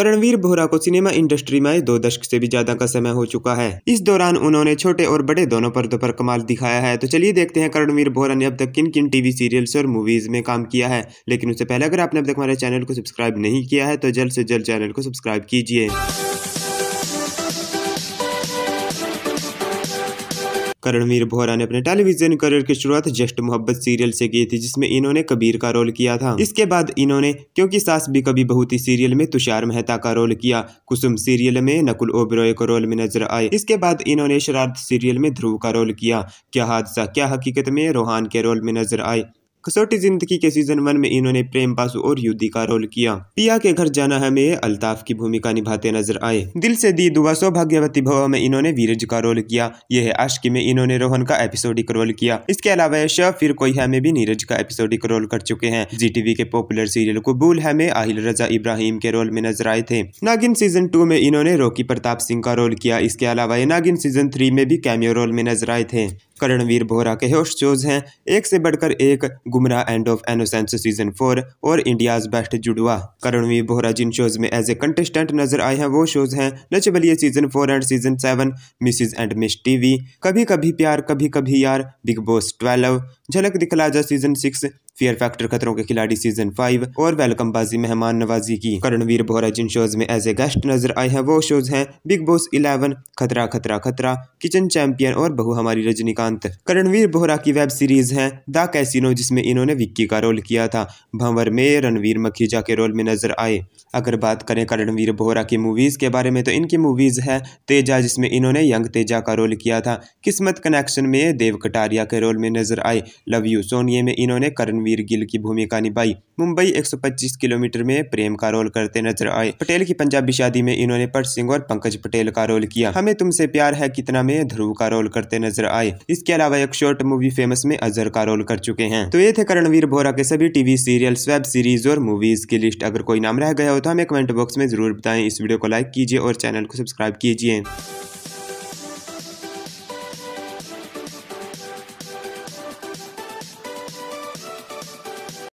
करणवीर बोहरा को cinema industry में दो दशक से भी ज्यादा का समय हो चुका है इस दौरान उन्होंने छोटे और बड़े दोनों पर्दों पर कमाल दिखाया है तो चलिए देखते हैं करणवीर बोहरा ने अब तक किन किन टीवी सीरियल्स और मूवीज में काम किया है लेकिन उससे पहले अगर आपने अब तक हमारे चैनल को सब्सक्राइब नहीं किया है तो जल्द से जल्द चैनल को सब्सक्राइब कीजिए करणवीर बोहरा ने अपने टेलीविजन करियर की शुरुआत जस्ट मोहब्बत सीरियल से की थी जिसमें इन्होंने कबीर का रोल किया था इसके बाद इन्होंने क्योंकि सास भी कभी बहुत ही सीरियल में तुषार मेहता का रोल किया कुसुम सीरियल में नकुल ओबरॉय का रोल में नजर आए इसके बाद इन्होंने शरारत सीरियल में ध्रुव का रोल किया क्या हादसा क्या हकीकत में रोहान के रोल में नजर आए कसौटी जिंदगी के सीजन वन में इन्होंने प्रेम बासु और युद्धि का रोल किया पिया के घर जाना हमें अल्ताफ की भूमिका निभाते नजर आए दिल से दी दुआ सौभाग्यवती भव में इन्होंने वीरज का रोल किया यह है आशकी में इन्होंने रोहन का एपिसोडिक रोल किया इसके अलावा शव फिर कोई में भी नीरज का एपिसोडिक रोल कर चुके हैं जी टीवी के पॉपुलर सीरियल कबूल में आहिल रजा इब्राहिम के रोल में नजर आए थे नागिन सीजन टू में इन्होंने रोकी प्रताप सिंह का रोल किया इसके अलावा नागिन सीजन थ्री में भी कैमियो रोल में नजर आए थे करणवीर बोहरा के होस्ट शोज हैं एक से बढ़कर एक Gumrah end of innocence season four और इंडियाज बेस्ट जुड़वा करणवीर बोहरा जिन शोज में एज ए कंटेस्टेंट नजर आए हैं वो शोज हैं Baliye season four and season seven Mrs and Miss TV Kabhi Kabhi प्यार कभी कभी यार big Boss twelve Jhalak Dikhla Jaa season six fear factor Khatron Ke खिलाड़ी सीजन फाइव और वेलकम बाजी मेहमान नवाजी की करणवीर बोहरा जिन शोज में एज ए गेस्ट नजर आए हैं वो शोज हैं बिग बॉस इलेवन खतरा खतरा खतरा किचन चैंपियन और बहु हमारी रजनीकांत करणवीर बोहरा की वेब सीरीज है द कैसिनो जिसमें इन्होंने विक्की का रोल किया था भंवर में रणवीर मखीजा के रोल में नजर आए अगर बात करें करणवीर बोहरा की मूवीज के बारे में तो इनकी मूवीज है तेजा जिसमें इन्होंने यंग तेजा का रोल किया था किस्मत कनेक्शन में देव कटारिया के रोल में नजर आए लव यू सोनिया में इन्होंने करणवीर रणवीर गिल की भूमिका निभाई मुंबई 125 किलोमीटर में प्रेम का रोल करते नजर आए पटेल की पंजाबी शादी में इन्होंने पट सिंह और पंकज पटेल का रोल किया हमें तुमसे प्यार है कितना में ध्रुव का रोल करते नजर आए इसके अलावा एक शॉर्ट मूवी फेमस में अजहर का रोल कर चुके हैं तो ये थे करणवीर भोरा के सभी टीवी सीरियल्स वेब सीरीज और मूवीज की लिस्ट अगर कोई नाम रह गया हो तो हमें कमेंट बॉक्स में जरूर बताए इस वीडियो को लाइक कीजिए और चैनल को सब्सक्राइब कीजिए